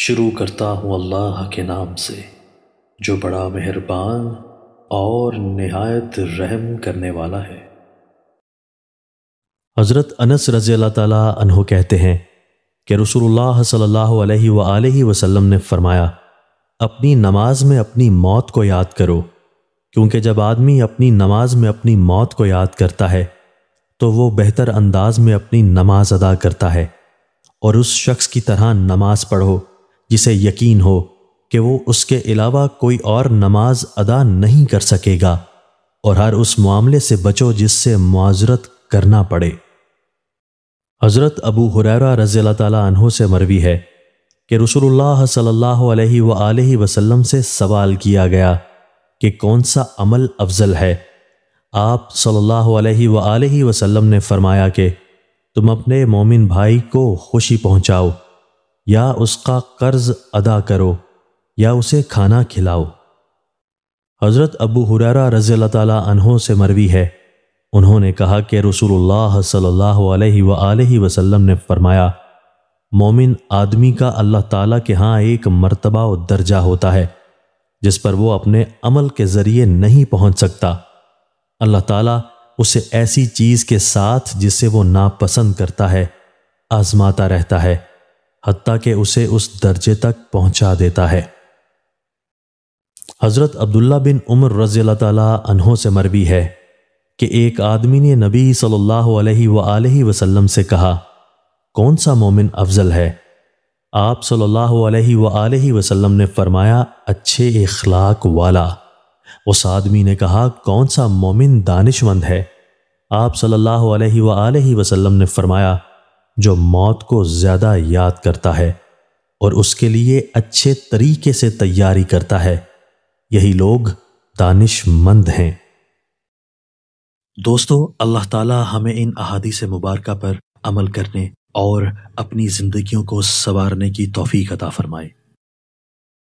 शुरू करता हूँ अल्लाह के नाम से जो बड़ा मेहरबान और नहायत रहम करने वाला है हज़रत अनस रज़ी अल्लाह तहो कहते हैं कि रसूलुल्लाह सल्लल्लाहु अलैहि आलिहि वसल्लम ने फरमाया अपनी नमाज में अपनी मौत को याद करो क्योंकि जब आदमी अपनी नमाज में अपनी मौत को याद करता है तो वो बेहतर अंदाज में अपनी नमाज अदा करता है और उस शख्स की तरह नमाज पढ़ो जिसे यकीन हो कि वो उसके अलावा कोई और नमाज अदा नहीं कर सकेगा और हर उस मामले से बचो जिससे मुआजरत करना पड़े हज़रत अबू हुरैरा रज़ी तहों से मरवी है कि रसूलुल्लाह सल्लल्लाहु अलैहि वसल्लम से सवाल किया गया कि कौन सा अमल अफजल है आप सल्लल्लाहु अलैहि वसल्लम ने फरमाया कि तुम अपने मोमिन भाई को खुशी पहुंचाओ या उसका कर्ज अदा करो या उसे खाना खिलाओ हज़रत अबू हुरारा रज़ी अल्लाह तहों से मरवी है उन्होंने कहा कि रसूलुल्लाह सल्लल्लाहु अलैहि वसल्लम ने फरमाया मोमिन आदमी का अल्लाह ताला के हाँ एक मर्तबा और दर्जा होता है जिस पर वो अपने अमल के ज़रिए नहीं पहुंच सकता अल्लाह ताला उसे ऐसी चीज़ के साथ जिसे वो नापसंद करता है आजमाता रहता है हती के उसे उस दर्जे तक पहुंचा देता है हज़रत अब्दुल्ला बिन उमर रज़ी तहों से मरवी है कि एक आदमी ने नबी सल्लल्लाहु अलैहि वसल्लम से कहा कौन सा मोमिन अफजल है आप सल्लल्लाहु अलैहि वसल्लम ने फरमाया अच्छे इखलाक वाला उस आदमी ने कहा कौन सा मोमिन दानिशमंद है आप सल्लल्लाहु अलैहि वसल्लम ने फरमाया जो मौत को ज्यादा याद करता है और उसके लिए अच्छे तरीके से तैयारी करता है यही लोग दानिशमंद हैं दोस्तों अल्लाह ताला हमें इन अहादी से मुबारक पर अमल करने और अपनी ज़िंदगियों को संवारने की तोफ़ी अता फरमाए